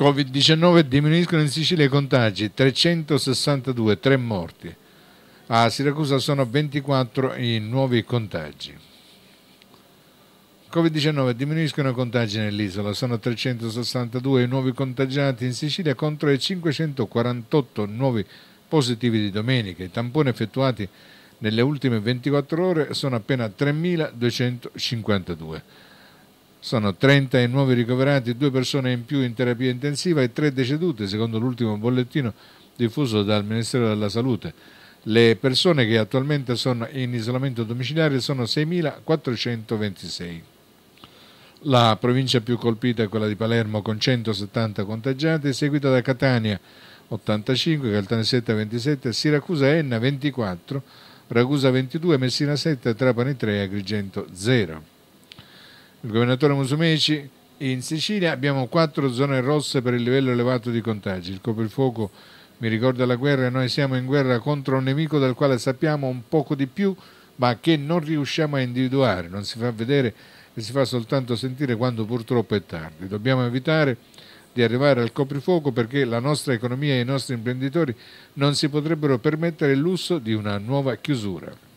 Covid-19 diminuiscono in Sicilia i contagi, 362, 3 morti. A Siracusa sono 24 i nuovi contagi. Covid-19 diminuiscono i contagi nell'isola, sono 362 i nuovi contagiati in Sicilia contro i 548 nuovi positivi di domenica. I tamponi effettuati nelle ultime 24 ore sono appena 3.252. Sono 30 i nuovi ricoverati, 2 persone in più in terapia intensiva e 3 decedute, secondo l'ultimo bollettino diffuso dal Ministero della Salute. Le persone che attualmente sono in isolamento domiciliare sono 6.426. La provincia più colpita è quella di Palermo con 170 contagiati, seguita da Catania 85, Caltanissetta 27, Siracusa Enna 24, Ragusa 22, Messina 7, Trapani 3, Agrigento 0. Il governatore Musumeci in Sicilia abbiamo quattro zone rosse per il livello elevato di contagi. Il coprifuoco mi ricorda la guerra e noi siamo in guerra contro un nemico dal quale sappiamo un poco di più ma che non riusciamo a individuare, non si fa vedere e si fa soltanto sentire quando purtroppo è tardi. Dobbiamo evitare di arrivare al coprifuoco perché la nostra economia e i nostri imprenditori non si potrebbero permettere il lusso di una nuova chiusura.